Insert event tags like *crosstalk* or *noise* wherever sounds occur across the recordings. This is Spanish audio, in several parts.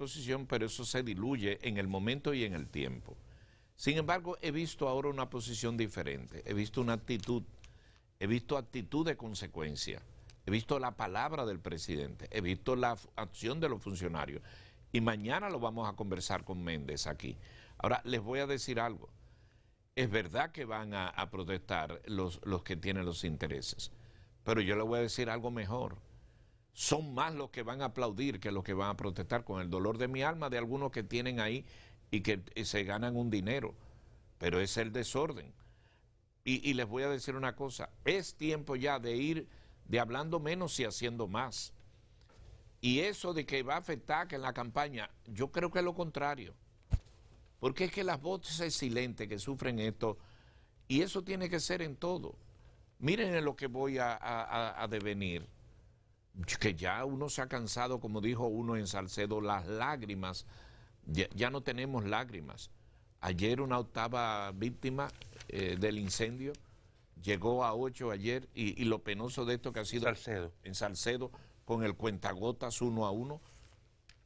POSICIÓN, pero eso se diluye en el momento y en el tiempo. Sin embargo, he visto ahora una posición diferente, he visto una actitud, he visto actitud de consecuencia, he visto la palabra del presidente, he visto la acción de los funcionarios. Y mañana lo vamos a conversar con Méndez aquí. Ahora, les voy a decir algo. Es verdad que van a, a protestar los, los que tienen los intereses, pero yo le voy a decir algo mejor son más los que van a aplaudir que los que van a protestar con el dolor de mi alma de algunos que tienen ahí y que eh, se ganan un dinero. Pero es el desorden. Y, les voy a decir una cosa, es tiempo ya de ir de hablando menos y haciendo más. Y eso de que va a afectar que en la campaña, yo creo que es lo contrario. Porque es que las voces silentes que sufren esto, y eso tiene que ser en todo. Miren en lo que voy a devenir que ya uno se ha cansado, como dijo uno en Salcedo, las lágrimas, ya, no tenemos lágrimas. Ayer una octava víctima eh, del incendio, llegó a ocho ayer, y, lo penoso de esto que ha sido Salcedo. en Salcedo, con el cuentagotas uno a uno.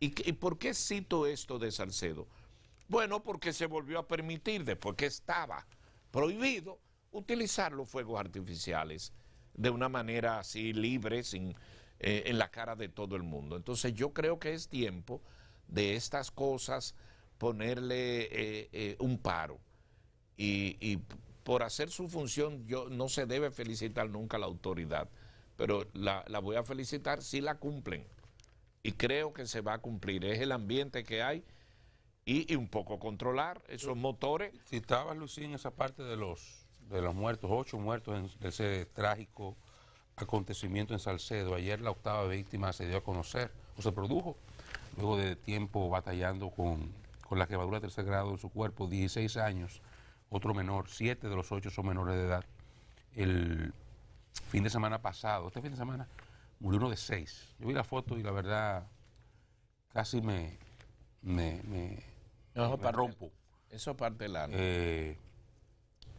¿Y, ¿Y por qué cito esto de Salcedo? Bueno, porque se volvió a permitir, después que estaba prohibido, utilizar los fuegos artificiales de una manera así libre, sin, eh, en la cara de todo el mundo. Entonces yo creo que es tiempo de estas cosas ponerle eh, eh, un paro. Y, por hacer su función yo, no se debe felicitar nunca la autoridad, pero la, voy a felicitar si la cumplen. Y creo que se va a cumplir. Es el ambiente que hay. Y, un poco controlar esos motores. Citaba Lucía en esa parte de los de los muertos, ocho muertos en ese trágico acontecimiento en Salcedo. Ayer la octava víctima se dio a conocer o se produjo luego de tiempo batallando con, con la quemadura de tercer grado en su cuerpo, 16 años, otro menor, 7 de los 8 son menores de edad. El fin de semana pasado, este fin de semana, murió uno de 6. Yo vi la foto y la verdad casi me, me, me, rompo. Eso parte larga. Eh,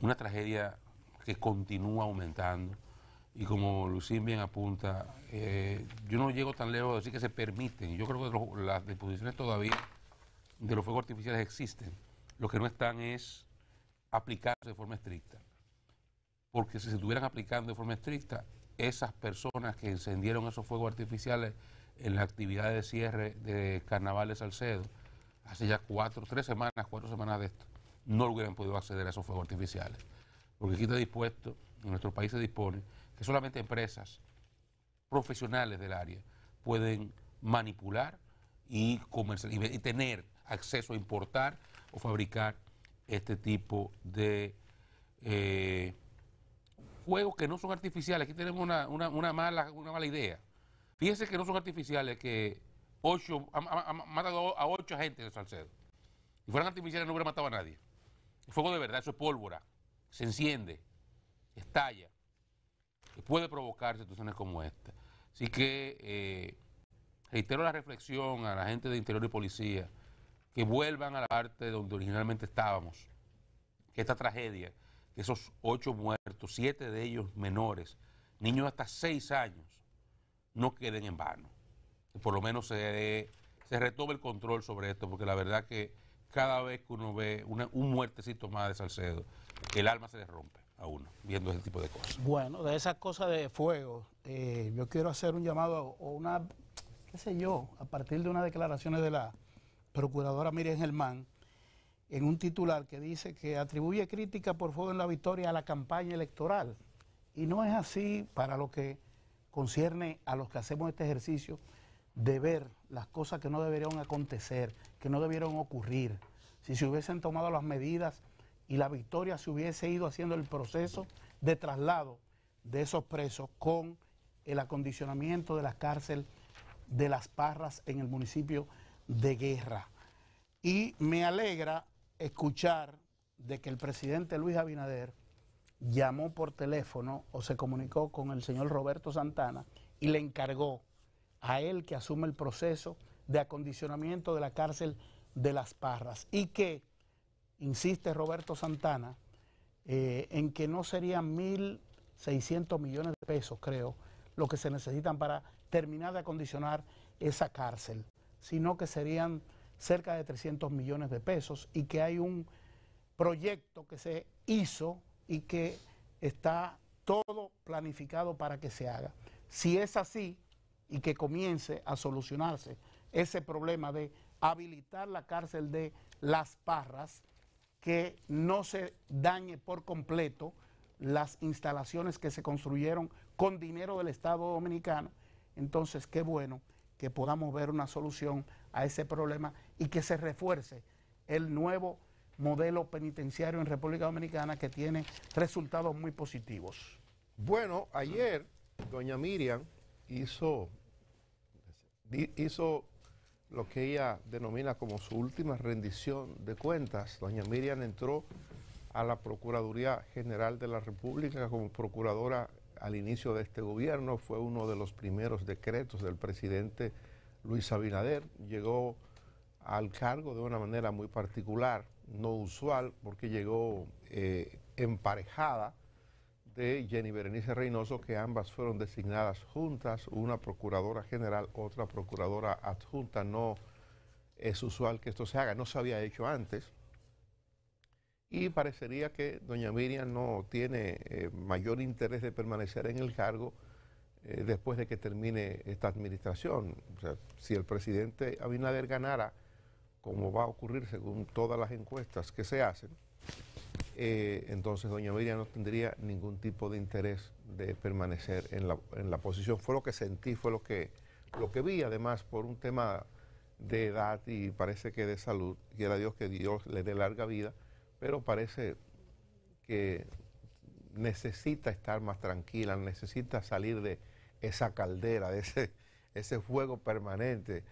una tragedia que continúa aumentando y como Lucín bien apunta, eh, yo no llego tan lejos de decir que se permiten. Yo creo que las disposiciones todavía de los fuegos artificiales existen. Lo que no están es aplicarse de forma estricta. Porque si se estuvieran aplicando de forma estricta, esas personas que encendieron esos fuegos artificiales en la actividad de cierre de Carnaval de Salcedo, hace ya cuatro, tres semanas, cuatro semanas de esto, no hubieran podido acceder a esos fuegos artificiales. Porque aquí está dispuesto, en nuestro país se dispone, que solamente empresas profesionales del área pueden manipular y, tener acceso a importar o fabricar este tipo de eh, juegos que no son artificiales. Aquí tenemos una, mala, una mala idea. Fíjense que no son artificiales, que ocho, ha, matado a ocho agentes de Salcedo. Si fueran artificiales no hubiera matado a nadie. El fuego de verdad, eso es pólvora. Se enciende, estalla puede provocar situaciones como esta. Así que eh, reitero la reflexión a la gente de Interior y Policía que vuelvan a la parte donde originalmente estábamos. Que esta tragedia, que esos ocho muertos, siete de ellos menores, niños hasta seis años, no queden en vano. Que por lo menos se, se retome el control sobre esto, porque la verdad que cada vez que uno ve un muertecito más de Salcedo, el alma se le rompe a uno viendo ese tipo de cosas. Bueno, de esas cosas de fuego, eh, yo quiero hacer un llamado o una, qué sé yo, a partir de unas declaraciones de la procuradora Miriam Germán, en un titular que dice que atribuye crítica por fuego en la victoria a la campaña electoral. Y no es así para lo que concierne a los que hacemos este ejercicio de ver las cosas que no DEBERÍAN acontecer, que no debieron ocurrir. Si se hubiesen tomado las medidas y la victoria se hubiese ido haciendo el proceso de traslado de esos presos con el acondicionamiento de la cárcel de las Parras en el municipio de Guerra. Y me alegra escuchar de que el presidente Luis Abinader llamó por teléfono o se comunicó con el señor Roberto Santana y le encargó a él que asume el proceso de acondicionamiento de la cárcel de las Parras y que insiste Roberto Santana eh, en que no serían 1.600 millones de pesos, creo, lo que se necesitan para terminar de acondicionar esa cárcel, sino que serían cerca de 300 millones de pesos y que hay un proyecto que se hizo y que está todo planificado para que se haga. Si es así y que comience a solucionarse ese problema de habilitar la cárcel de Las Parras, que no se dañe por completo las instalaciones que se construyeron con dinero del Estado Dominicano. Entonces, qué bueno que podamos ver una solución a ese problema y que se refuerce el nuevo modelo penitenciario en República Dominicana que tiene resultados muy positivos. Bueno, ayer doña Miriam hizo, hizo lo que ella denomina como su última rendición de cuentas, doña Miriam entró a la Procuraduría General de la República como procuradora al inicio de este gobierno, fue uno de los primeros decretos del presidente Luis Abinader, llegó al cargo de una manera muy particular, no usual, porque llegó eh, emparejada de Jenny Berenice Reynoso, que ambas fueron designadas juntas, una procuradora general, otra procuradora adjunta. No es usual que esto se haga, no se había hecho antes. Y parecería que doña Miriam no tiene eh, mayor interés de permanecer en el cargo eh, después de que termine esta administración. O sea, si el presidente Abinader ganara, como va a ocurrir según todas las encuestas que se hacen, eh, entonces doña Miriam no tendría ningún tipo de interés de permanecer en la, posición. Fue lo que sentí, fue lo que, lo que vi, además, por un tema de edad y parece que de salud. Quiera Dios que Dios le dé larga vida, pero parece que necesita estar más tranquila, necesita salir de esa caldera, de ese, ese fuego permanente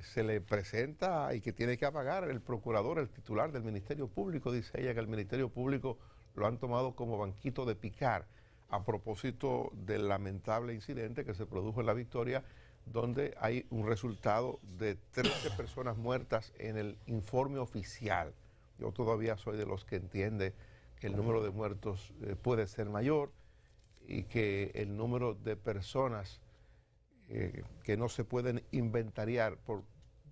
se le presenta y que tiene que apagar el procurador, el titular del Ministerio Público, dice ella que el Ministerio Público lo han tomado como banquito de picar a propósito del lamentable incidente que se produjo en la Victoria, donde hay un resultado de 13 *coughs* personas muertas en el informe oficial. Yo todavía soy de los que entiende que el número de muertos eh, puede ser mayor y que el número de personas eh, que no se pueden inventariar por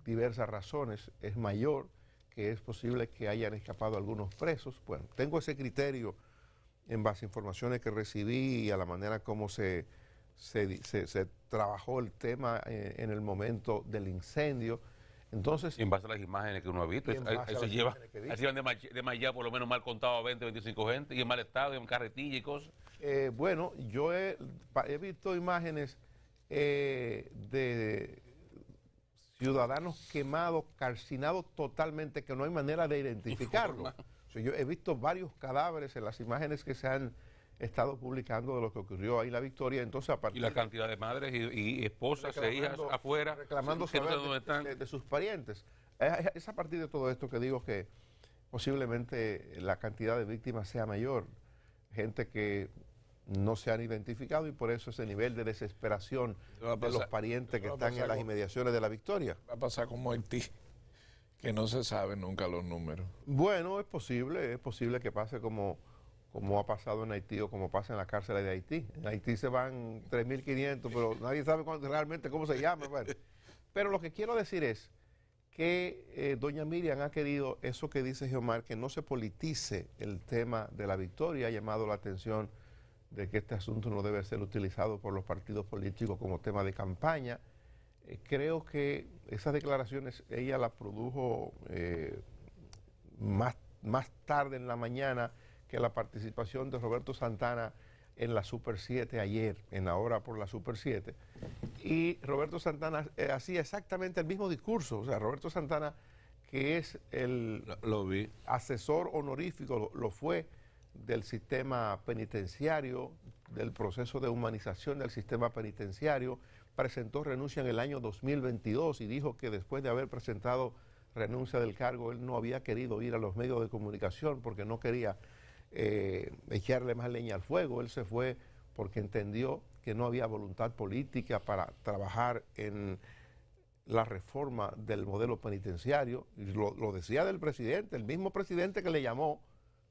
diversas razones es mayor, que es posible que hayan escapado algunos presos. Bueno, tengo ese criterio en base a informaciones que recibí y a la manera como se, se, se, trabajó el tema eh, en, el momento del incendio. Entonces, en base a las imágenes que uno ha visto, eso, lleva, así van de, más por lo menos mal contado a 20, 25 gente, y en mal estado, y en carretilla y cosas. Eh, bueno, yo he visto imágenes eh, de ciudadanos quemados, calcinados totalmente, que no hay manera de identificarlos. *laughs* yo he visto varios cadáveres en las imágenes que se han estado publicando de lo que ocurrió ahí en la Victoria. Entonces, a partir y la cantidad de madres y, esposas e hijas afuera reclamando de, sus parientes. Es a partir de todo esto que digo que posiblemente la cantidad de víctimas sea mayor. Gente que no se han identificado y por eso ese nivel de desesperación de los parientes que están en las inmediaciones de la victoria. Va a pasar como Haití, que no se saben nunca los números. Bueno, es posible, es posible que pase como, como ha pasado en Haití o como pasa en LA CÁRCEL de Haití. En Haití se van 3.500, pero nadie sabe realmente cómo se llama. Pero lo que quiero decir es que eh, doña Miriam ha querido eso que dice Geomar, que no se politice el tema de la victoria, ha llamado la atención de que este asunto no debe ser utilizado por los partidos políticos como tema de campaña. Eh, creo que esas declaraciones ella las produjo eh, más, más tarde en la mañana que la participación de Roberto Santana en la Super 7 ayer, en la hora por la Super 7. Y Roberto Santana eh, hacía exactamente el mismo discurso. O sea, Roberto Santana, que es el asesor honorífico, lo fue del sistema penitenciario, del proceso de humanización del sistema penitenciario, presentó renuncia en el año 2022 y dijo que después de haber presentado renuncia del cargo, él no había querido ir a los medios de comunicación porque no quería eh, echarle más leña al fuego. Él se fue porque entendió que no había voluntad política para trabajar en la reforma del modelo penitenciario. Lo, lo decía del presidente, el mismo presidente que le llamó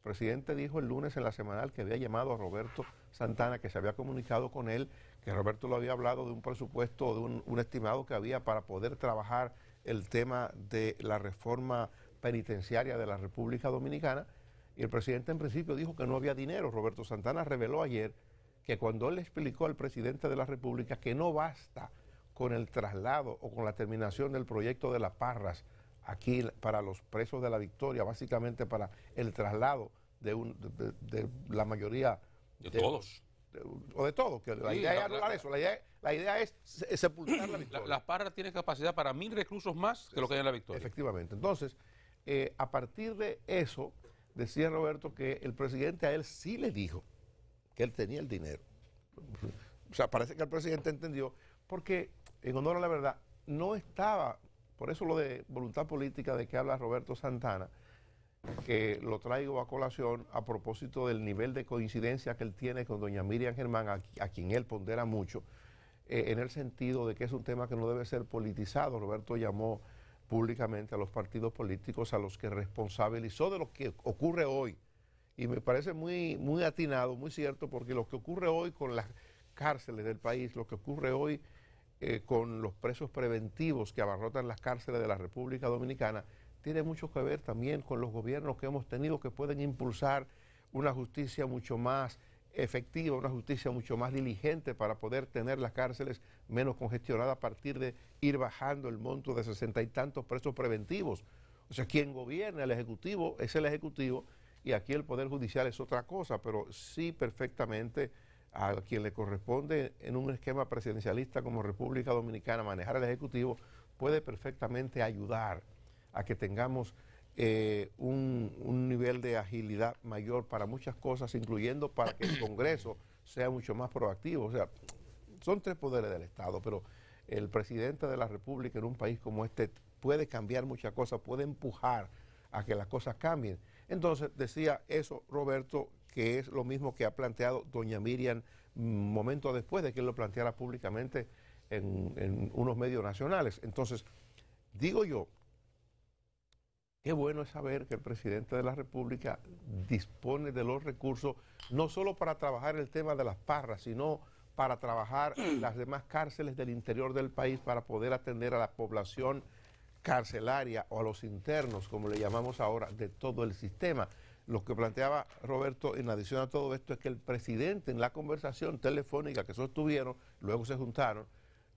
el presidente dijo el lunes en la semanal que había llamado a Roberto Santana, que se había comunicado con él, que Roberto lo había hablado de un presupuesto, de un, estimado que había para poder trabajar el tema de la reforma penitenciaria de la República Dominicana. Y el presidente en principio dijo que no había dinero. Roberto Santana reveló ayer que cuando él le explicó al presidente de la República que no basta con el traslado o con la terminación del proyecto de las parras, aquí para los presos de la victoria, básicamente para el traslado de, la mayoría. De, todos. o de todos, que la idea es anular eso, la es sepultar *clears throat* la victoria. La, Parra tiene capacidad para mil reclusos más que lo que hay en la victoria. Efectivamente. Entonces, eh, a partir de eso, decía Roberto que el presidente a él sí le dijo que él tenía el dinero. *laughs* O sea, parece que el presidente entendió, porque en honor a la verdad, no estaba por eso lo de voluntad política de que habla Roberto Santana, que lo traigo a colación a propósito del nivel de coincidencia que él tiene con doña Miriam Germán, a, quien él pondera mucho, eh, en el sentido de que es un tema que no debe ser politizado. Roberto llamó públicamente a los partidos políticos a los que responsabilizó de lo que ocurre hoy. Y me parece muy, muy atinado, muy cierto, porque lo que ocurre hoy con las cárceles del país, lo que ocurre hoy eh, con los presos preventivos que abarrotan las cárceles de la República Dominicana, tiene mucho que ver también con los gobiernos que hemos tenido que pueden impulsar una justicia mucho más efectiva, una justicia mucho más diligente para poder tener las cárceles menos congestionadas a partir de ir bajando el monto de sesenta y tantos presos preventivos. O sea, quien gobierna el Ejecutivo es el Ejecutivo y aquí el Poder Judicial es otra cosa, pero sí perfectamente a quien le corresponde en un esquema presidencialista como República Dominicana manejar el Ejecutivo, puede perfectamente ayudar a que tengamos eh, un, un, nivel de agilidad mayor para muchas cosas, incluyendo para que el *coughs* Congreso sea mucho más proactivo. O sea, son tres poderes del Estado, pero el presidente de la República en un país como este puede cambiar muchas cosas, puede empujar a que las cosas cambien. Entonces, decía eso Roberto, que es lo mismo que ha planteado doña Miriam mm, momentos después de que él lo planteara públicamente en, unos medios nacionales. Entonces, digo yo, Qué bueno es saber que el presidente de la República dispone de los recursos no solo para trabajar el tema de las parras, sino para trabajar mm. las demás cárceles del interior del país para poder atender a la población carcelaria o a los internos, como le llamamos ahora, de todo el sistema lo que planteaba Roberto en adición a todo esto es que el presidente en la conversación telefónica que sostuvieron, luego se juntaron,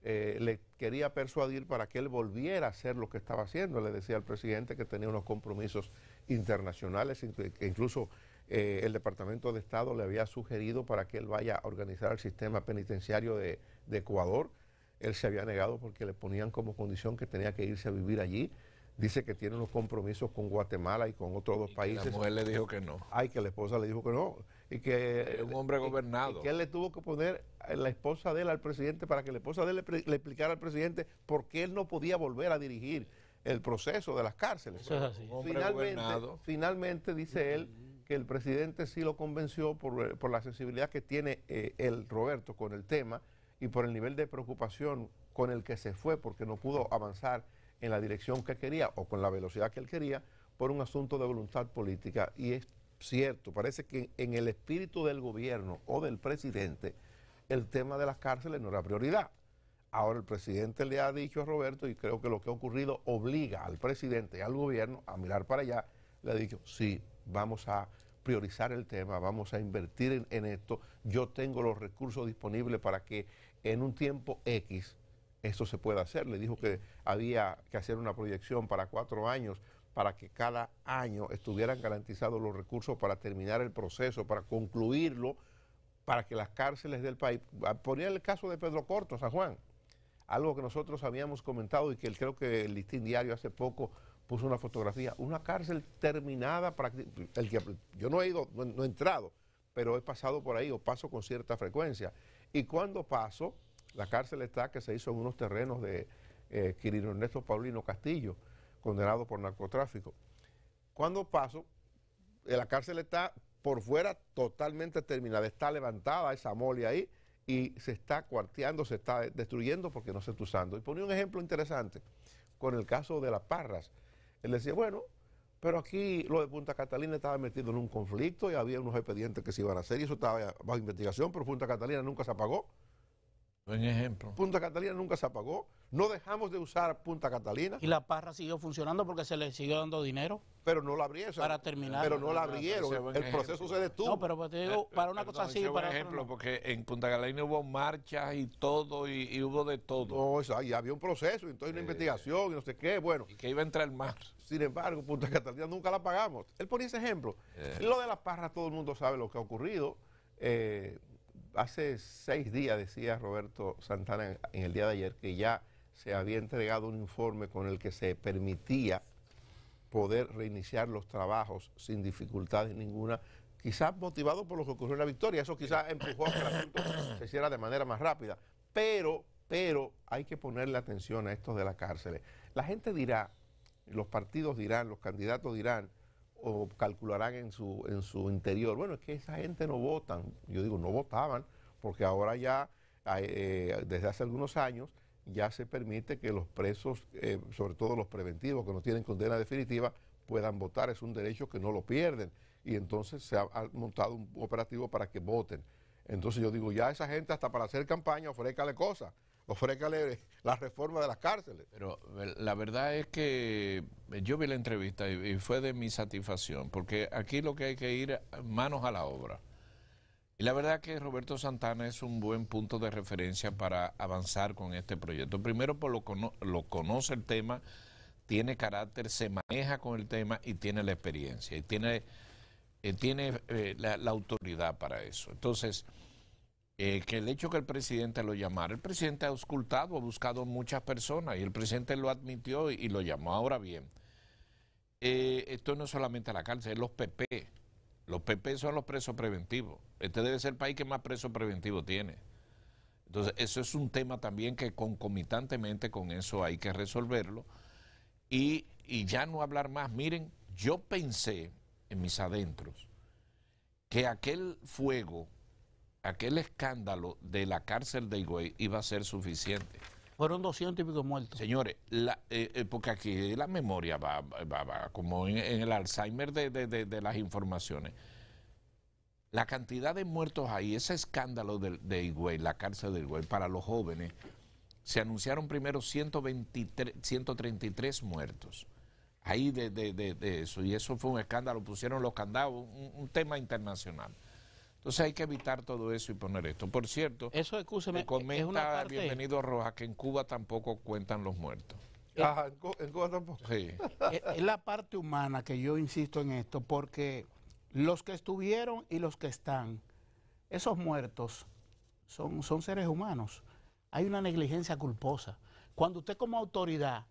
eh, le quería persuadir para que él volviera a hacer lo que estaba haciendo. Le decía al presidente que tenía unos compromisos internacionales, que incluso eh, el Departamento de Estado le había sugerido para que él vaya a organizar el sistema penitenciario de Ecuador. Él se había negado porque le ponían como condición que tenía que irse a vivir allí dice que tiene unos compromisos con Guatemala y con otros dos países. la mujer le dijo que no. Ay, que la esposa le dijo que no. Y que, un hombre gobernado. Y, que él le tuvo que poner la esposa de él al presidente para que la esposa de él le, explicara al presidente por qué él no podía volver a dirigir el proceso de las cárceles. Finalmente, dice él que el presidente sí lo convenció por, la sensibilidad que tiene el eh, Roberto con el tema y por el nivel de preocupación con el que se fue porque no pudo avanzar en la dirección que quería o con la velocidad que él quería por un asunto de voluntad política. Y es cierto, parece que en el espíritu del gobierno o del presidente, el tema de las cárceles no era prioridad. Ahora el presidente le ha dicho a Roberto, y creo que lo que ha ocurrido obliga al presidente y al gobierno a mirar para allá, le ha dicho, sí, vamos a priorizar el tema, vamos a invertir en, en esto, yo tengo los recursos disponibles para que en un tiempo X esto se puede hacer. Le dijo que había que hacer una proyección para cuatro años para que cada año estuvieran garantizados los recursos para terminar el proceso, para concluirlo, para que las cárceles del país, ponía el caso de Pedro Corto, San Juan, algo que nosotros habíamos comentado y que creo que el Listín Diario hace poco puso una fotografía, una cárcel terminada, el que, yo no he ido, no, no he entrado, pero he pasado por ahí o paso con cierta frecuencia. Y cuando paso, la cárcel está que se hizo en unos terrenos de eh, Quirino Ernesto Paulino Castillo, condenado por narcotráfico. Cuando pasó? Eh, la cárcel está por fuera totalmente terminada, está levantada esa mole ahí y se está cuarteando, se está destruyendo porque no se está usando. Y ponía un ejemplo interesante con el caso de las parras. Él decía, bueno, pero aquí lo de Punta Catalina estaba metido en un conflicto y había unos expedientes que se iban a hacer y eso estaba bajo investigación, pero Punta Catalina nunca se apagó. Buen ejemplo. Punta Catalina nunca se apagó. No dejamos de usar Punta Catalina. Y la parra siguió funcionando porque se le siguió dando dinero. Pero no la abrieron. Para terminar. Pero no la abrieron. El proceso se detuvo. No, pero pues te digo, para una eh, cosa así. Para ejemplo, porque en Punta Catalina hubo marchas y todo, y, hubo de todo. No, eso. Ahí había un proceso, y entonces una eh, investigación, y no sé qué, bueno. Y que iba a entrar más. Sin embargo, Punta Catalina nunca la pagamos. Él ponía ese ejemplo. Eh. Lo de las parra todo el mundo sabe lo que ha ocurrido hace seis días decía Roberto Santana en, el día de ayer que ya se había entregado un informe con el que se permitía poder reiniciar los trabajos sin dificultades ninguna, quizás motivado por lo que ocurrió en la victoria. Eso quizás empujó a que el asunto se hiciera de manera más rápida. Pero, pero hay que ponerle atención a esto de las cárceles. La gente dirá, los partidos dirán, los candidatos dirán, o calcularán en su, en su interior, bueno, es que esa gente no votan. Yo digo, no votaban, porque ahora ya, eh, desde hace algunos años, ya se permite que los presos, eh, sobre todo los preventivos que no tienen condena definitiva, puedan votar. Es un derecho que no lo pierden. Y entonces se ha, montado un operativo para que voten. Entonces yo digo, ya esa gente hasta para hacer campaña ofrécale cosas ofrécale la reforma de las cárceles. Pero eh, la verdad es que eh, yo vi la entrevista y, fue de mi satisfacción, porque aquí lo que hay que ir manos a la obra. Y la verdad que Roberto Santana es un buen punto de referencia para avanzar con este proyecto. Primero, por lo, lo conoce el tema, tiene carácter, se maneja con el tema y tiene la experiencia y tiene, eh, tiene la, la autoridad para eso. Entonces, eh, que el hecho que el presidente lo llamara, el presidente ha auscultado, ha buscado muchas personas y el presidente lo admitió y, lo llamó. Ahora bien, eh, esto no es solamente la cárcel, es los PP. Los PP son los presos preventivos. Este debe ser el país que más presos preventivos tiene. Entonces, eso es un tema también que concomitantemente con eso hay que resolverlo. Y, y ya no hablar más. Miren, yo pensé en mis adentros que aquel fuego aquel escándalo de la cárcel de Higüey iba a ser suficiente. Fueron 200 y pico muertos. Señores, la, eh, eh, porque aquí la memoria va, como en, el Alzheimer de, las informaciones. La cantidad de muertos ahí, ese escándalo de, de Higüey, la cárcel de Higüey, para los jóvenes, se anunciaron primero 123, 133 muertos. Ahí de, eso, y eso fue un escándalo, pusieron los candados, un tema internacional. Entonces hay que evitar todo eso y poner esto. Por cierto, eso me comenta es una Bienvenido Rojas que en Cuba tampoco cuentan los muertos. Eh, en, Cuba, tampoco. Eh, es, la parte humana que yo insisto en esto, porque los que estuvieron y los que están, esos muertos son, son seres humanos. Hay una negligencia culposa. Cuando usted como autoridad,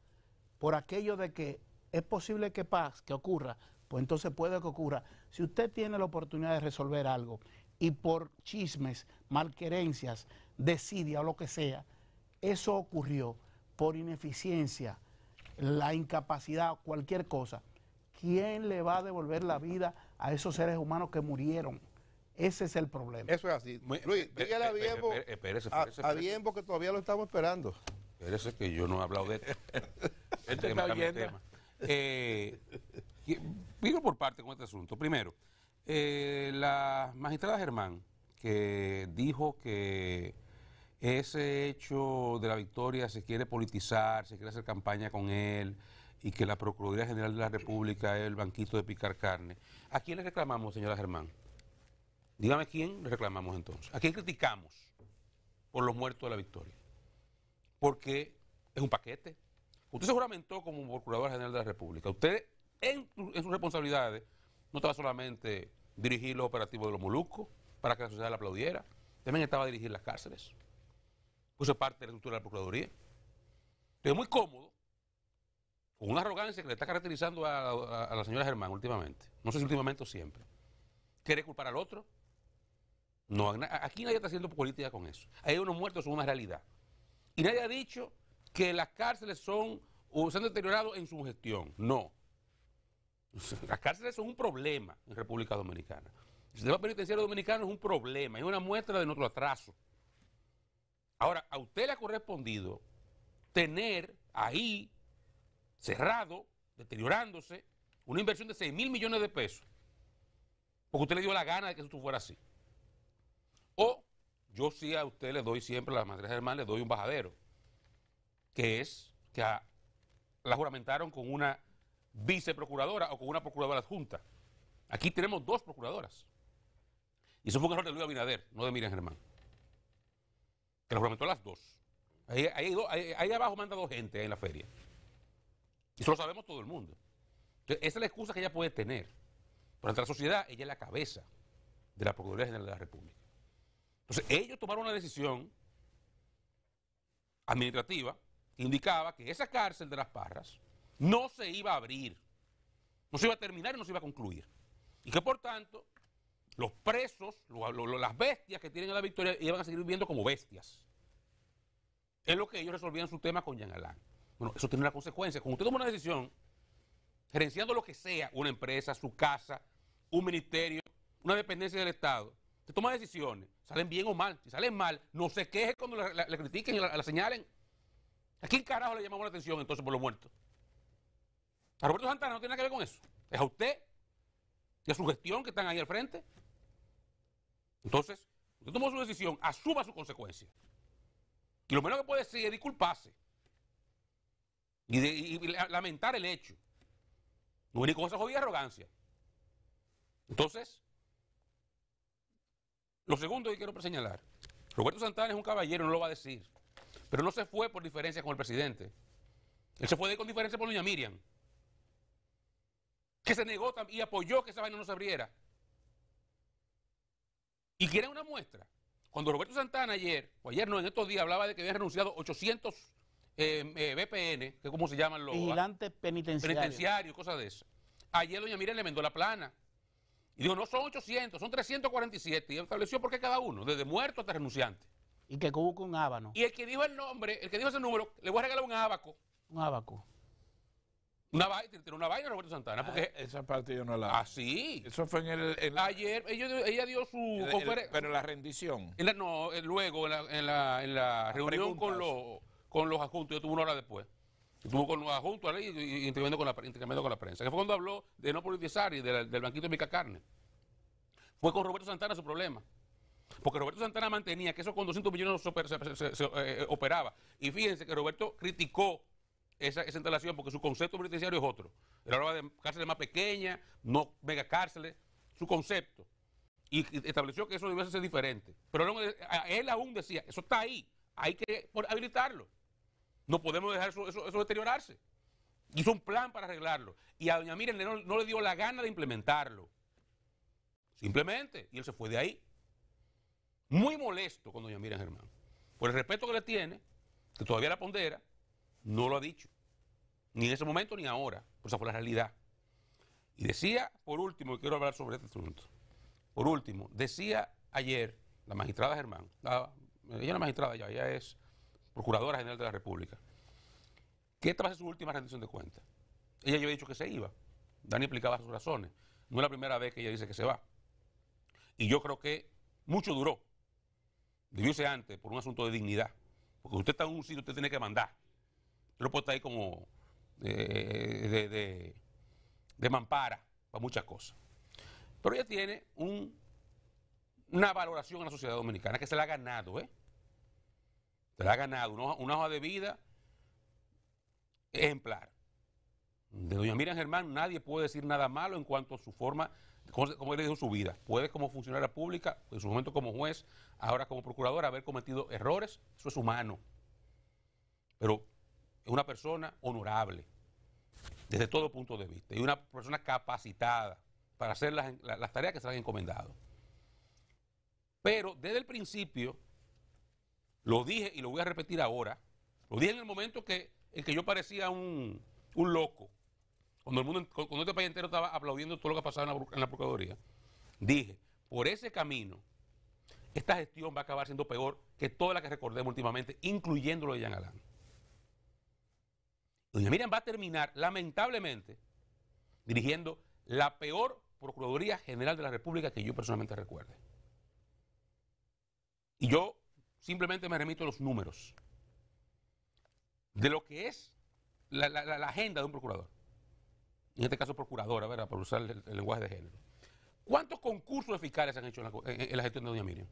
por aquello de que es posible que paz, que ocurra, pues entonces puede que ocurra. Si usted tiene la oportunidad de resolver algo y por chismes, malquerencias, desidia o lo que sea, eso ocurrió por ineficiencia, la incapacidad, cualquier cosa. ¿Quién le va a devolver la vida a esos seres humanos que murieron? Ese es el problema. Eso es así. Luis, dígale a bien a, que todavía lo estamos esperando. Espérese que yo no he hablado de esto. este tema, *laughs* este está este Tema. Este eh, por parte con este asunto. Primero, eh, la magistrada Germán, que dijo que ese hecho de la victoria se quiere politizar, se quiere hacer campaña con él y que la Procuraduría General de la República es el banquito de picar carne. ¿A quién le reclamamos, señora Germán? Dígame quién le reclamamos entonces. ¿A quién criticamos por los muertos de la victoria? Porque es un paquete. Usted se juramentó como Procurador General de la República. Usted, en sus responsabilidades, no estaba solamente dirigir los operativos de los moluscos para que la sociedad la aplaudiera, también estaba dirigir las cárceles. Puso parte de la estructura de la Procuraduría. es muy cómodo, con una arrogancia que le está caracterizando a, la señora Germán últimamente, no sé si últimamente o siempre, quiere culpar al otro. No, aquí nadie está haciendo política con eso. Hay unos muertos, son una realidad. Y nadie ha dicho que las cárceles son o se han deteriorado en su gestión. No. Las *laughs* cárceles son un problema en República Dominicana. El sistema penitenciario dominicano es un problema, es una muestra de nuestro atraso. Ahora, a usted le ha correspondido tener ahí, cerrado, deteriorándose, una inversión de 6 mil millones de pesos, porque usted le dio la gana de que eso fuera así. O yo sí a usted le doy siempre, a las madres hermanas le doy un bajadero, que es que la juramentaron con una viceprocuradora o con una procuradora adjunta. Aquí tenemos dos procuradoras. Y eso fue un caso de Luis Abinader, no de Miriam Germán. Que lo comentó a las dos. Ahí, abajo manda dos gente en la feria. Y eso lo sabemos todo el mundo. Entonces, esa es la excusa que ella puede tener. Pero ante la sociedad, ella es la cabeza de la Procuraduría General de la República. Entonces, ellos tomaron una decisión administrativa que indicaba que esa cárcel de las Parras no se iba a abrir, no se iba a terminar y no se iba a concluir. Y que por tanto, los presos, las bestias que tienen a la victoria, iban a seguir viviendo como bestias. Es lo que ellos resolvían su tema con Jean Alain. Bueno, eso tiene una consecuencia. Cuando usted toma una decisión, gerenciando lo que sea, una empresa, su casa, un ministerio, una dependencia del Estado, usted toma decisiones, salen bien o mal. Si salen mal, no se queje cuando la, critiquen y la, señalen. ¿A quién carajo le llamamos la atención entonces por los muertos? A Roberto Santana no tiene nada que ver con eso. Es a usted y a su gestión que están ahí al frente. Entonces, usted tomó su decisión, asuma su consecuencia. Y lo menos que puede decir es disculparse y, lamentar el hecho. No venir con esa jodida arrogancia. Entonces, lo segundo que quiero señalar, Roberto Santana es un caballero, no lo va a decir, pero no se fue por diferencia con el presidente. Él se fue de con diferencia por doña Miriam que se negó y apoyó que esa vaina no se abriera. Y quieren una muestra. Cuando Roberto Santana ayer, o ayer no, en estos días hablaba de que habían renunciado 800 BPN, em, eh, que como se llaman los... ¿ah? Vigilantes penitenciarios. Penitenciarios, cosas de eso Ayer doña Miriam le mandó la plana. Y dijo, no son 800, son 347. Y estableció por qué cada uno, desde muerto hasta renunciante. Y que hubo un ábano. Y el que dijo el nombre, el que dijo ese número, le voy a regalar un abaco. Un abaco. Una vaina, una vaina Roberto Santana. Ah, porque esa parte yo no la. Ah, sí. Eso fue en el. Ayer, ella, dio su pero la rendición. no, eh, luego, en la, reunión con los, con los adjuntos, yo tuve una hora después. Estuvo con los adjuntos ahí y, intervino con la, con la prensa. Que fue cuando habló de no politizar y del banquito de Mica Carne. Fue con Roberto Santana su problema. Porque Roberto Santana mantenía que eso con 200 millones se, eh, operaba. Y fíjense que Roberto criticó esa, esa instalación porque su concepto penitenciario es otro. Él hablaba de cárceles más pequeñas, no mega cárceles, su concepto. Y estableció que eso debía ser diferente. Pero él aún decía, eso está ahí, hay que habilitarlo. No podemos dejar eso, deteriorarse. Hizo un plan para arreglarlo. Y a doña Miren no, le dio la gana de implementarlo. Simplemente. Y él se fue de ahí. Muy molesto con doña Miren Germán. Por el respeto que le tiene, que todavía la pondera, no lo ha dicho. Ni en ese momento ni ahora. Pues esa fue la realidad. Y decía, por último, y quiero hablar sobre este asunto. Por último, decía ayer la magistrada Germán, ella no es magistrada ya, ella es procuradora general de la República, que esta va a ser su última rendición de cuentas. Ella ya había dicho que se iba. Dani explicaba sus razones. No es la primera vez que ella dice que se va. Y yo creo que mucho duró. Debió ser antes por un asunto de dignidad. Porque usted está en un sitio, usted tiene que mandar. Usted no puede estar ahí como eh, de, mampara para muchas cosas. Pero ella tiene un, una valoración en la sociedad dominicana que se la ha ganado, ¿eh? Se la ha ganado. Una, hoja de vida ejemplar. De doña Miriam Germán nadie puede decir nada malo en cuanto a su forma, como él dijo, su vida. Puede como funcionaria pública, en su momento como juez, ahora como procuradora, haber cometido errores, eso es humano. Pero es una persona honorable, desde todo punto de vista, y una persona capacitada para hacer las, tareas que se le han encomendado. Pero desde el principio, lo dije y lo voy a repetir ahora, lo dije en el momento que, en que yo parecía un, loco, cuando, el mundo, cuando este país entero estaba aplaudiendo todo lo que ha en la, en la Procuraduría, dije, por ese camino, esta gestión va a acabar siendo peor que toda la que recordemos últimamente, incluyendo lo de Jean Doña Miriam va a terminar, lamentablemente, dirigiendo la peor Procuraduría General de la República que yo personalmente recuerde. Y yo simplemente me remito a los números de lo que es la, agenda de un procurador. En este caso, procuradora, ¿verdad? Para usar el, lenguaje de género. ¿Cuántos concursos de fiscales se han hecho en la, en la gestión de Doña Miriam?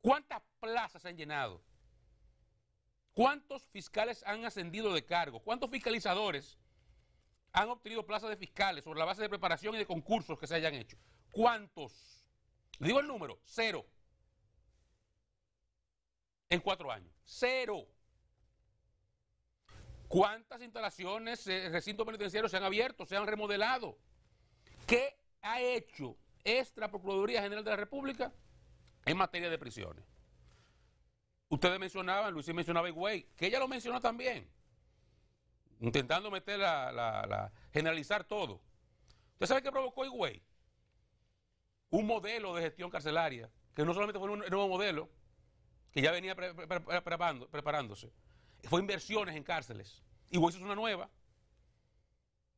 ¿Cuántas plazas se han llenado? ¿Cuántos fiscales han ascendido de cargo? ¿Cuántos fiscalizadores han obtenido plazas de fiscales sobre la base de preparación y de concursos que se hayan hecho? ¿Cuántos? Le digo el número, cero. En cuatro años, cero. ¿Cuántas instalaciones, recintos penitenciarios se han abierto, se han remodelado? ¿Qué ha hecho esta Procuraduría General de la República en materia de prisiones? Ustedes mencionaban, Luis mencionaba Higüey, que ella lo mencionó también, intentando meter la, generalizar todo. ¿Usted sabe qué provocó Higüey? Un modelo de gestión carcelaria, que no solamente fue un nuevo modelo, que ya venía preparándose, fue inversiones en cárceles. Higüey hizo una nueva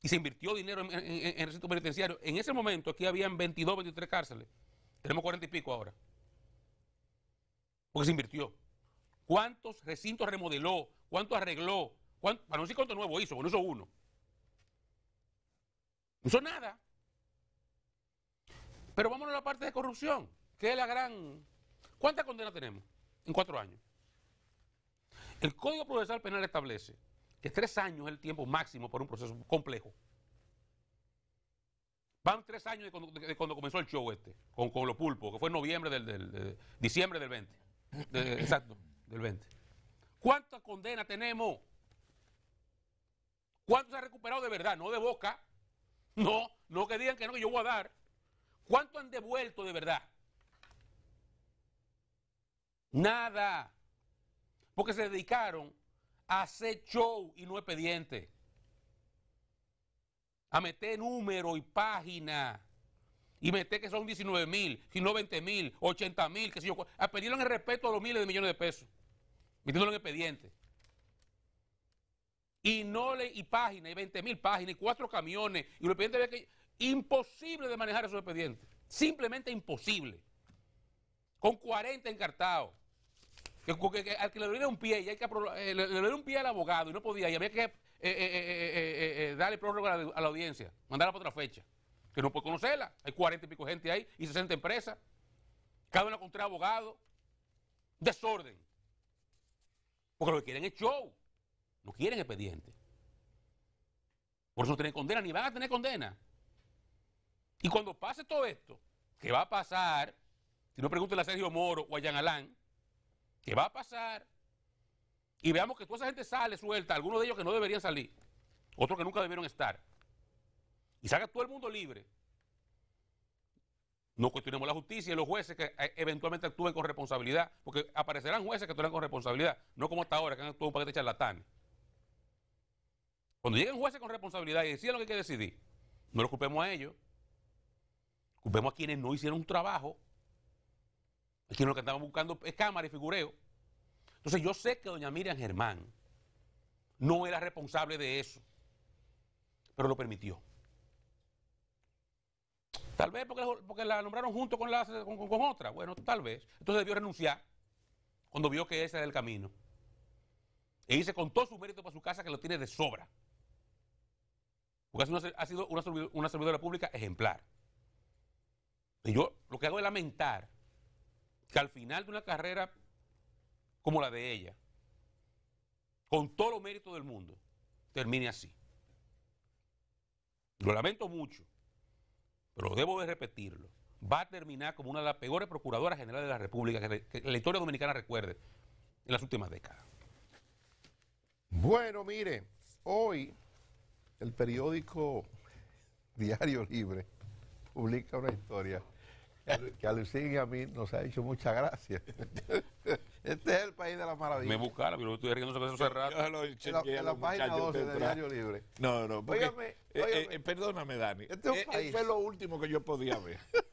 y se invirtió dinero en, en recinto penitenciario. En ese momento aquí habían 22, 23 cárceles. Tenemos 40 y pico ahora. Porque se invirtió cuántos recintos remodeló, cuánto arregló, cuánto, para no decir cuánto nuevo hizo, bueno, hizo uno. No hizo nada. Pero vámonos a la parte de corrupción, que es la gran... ¿Cuántas condenas tenemos en cuatro años? El Código Procesal Penal establece que tres años es el tiempo máximo para un proceso complejo. Van tres años de cuando, comenzó el show este, con, los pulpos, que fue en noviembre del, diciembre del 20. exacto del 20. ¿Cuánta condena tenemos? ¿Cuánto se ha recuperado de verdad? No de boca. No, no que digan que no, que yo voy a dar. ¿Cuánto han devuelto de verdad? Nada. Porque se dedicaron a hacer show y no expediente. A meter número y página. Y meter que son 19 mil, si no mil, 80 mil, que sé yo. A pedirle el respeto a los miles de millones de pesos metiéndolo en expediente. Y no le, y páginas, y 20 mil páginas, y cuatro camiones, y un expediente que. Imposible de manejar esos expedientes. Simplemente imposible. Con 40 encartados. al que le doliera un pie, y hay que eh, le, le un pie al abogado y no podía, y había que eh, eh, darle prórroga a la, audiencia, mandarla para otra fecha, que no puede conocerla. Hay 40 y pico gente ahí y 60 empresas, cada una contra abogado. Desorden. Porque lo que quieren es show. No quieren expediente. Por eso tienen condena, ni van a tener condena. Y cuando pase todo esto, ¿qué va a pasar, si no pregúntenle a Sergio Moro o a Jean Alain, ¿qué va a pasar, y veamos que toda esa gente sale suelta, algunos de ellos que no deberían salir, otros que nunca debieron estar, y salga todo el mundo libre, no cuestionemos la justicia y los jueces que eh, eventualmente actúen con responsabilidad, porque aparecerán jueces que actúen con responsabilidad, no como hasta ahora, que han actuado un paquete de charlatanes. Cuando lleguen jueces con responsabilidad y decían lo que hay que decidir, no lo culpemos a ellos, culpemos a quienes no hicieron un trabajo, a quienes lo que estaban buscando es cámara y figureo. Entonces yo sé que doña Miriam Germán no era responsable de eso, pero lo permitió. Tal vez porque, porque la nombraron junto con, con, otra. Bueno, tal vez. Entonces debió renunciar cuando vio que ese era el camino. E hice con todo su mérito para su casa que lo tiene de sobra. Porque ha sido una, servidora pública ejemplar. Y yo lo que hago es lamentar que al final de una carrera como la de ella, con todo los mérito del mundo, termine así. Lo lamento mucho pero debo de repetirlo, va a terminar como una de las peores procuradoras generales de la República que, la historia dominicana recuerde en las últimas décadas. Bueno, mire, hoy el periódico *laughs* Diario Libre publica una historia que a y a mí nos ha hecho mucha gracia. *laughs* Este es el país de las maravillas. Me buscaron, pero estoy riendo sobre eso hace rato. la, en la página 12 de Diario Libre. No, no, eh, eh, perdóname, Dani. Este es un eh, fue lo último que yo podía ver. *laughs*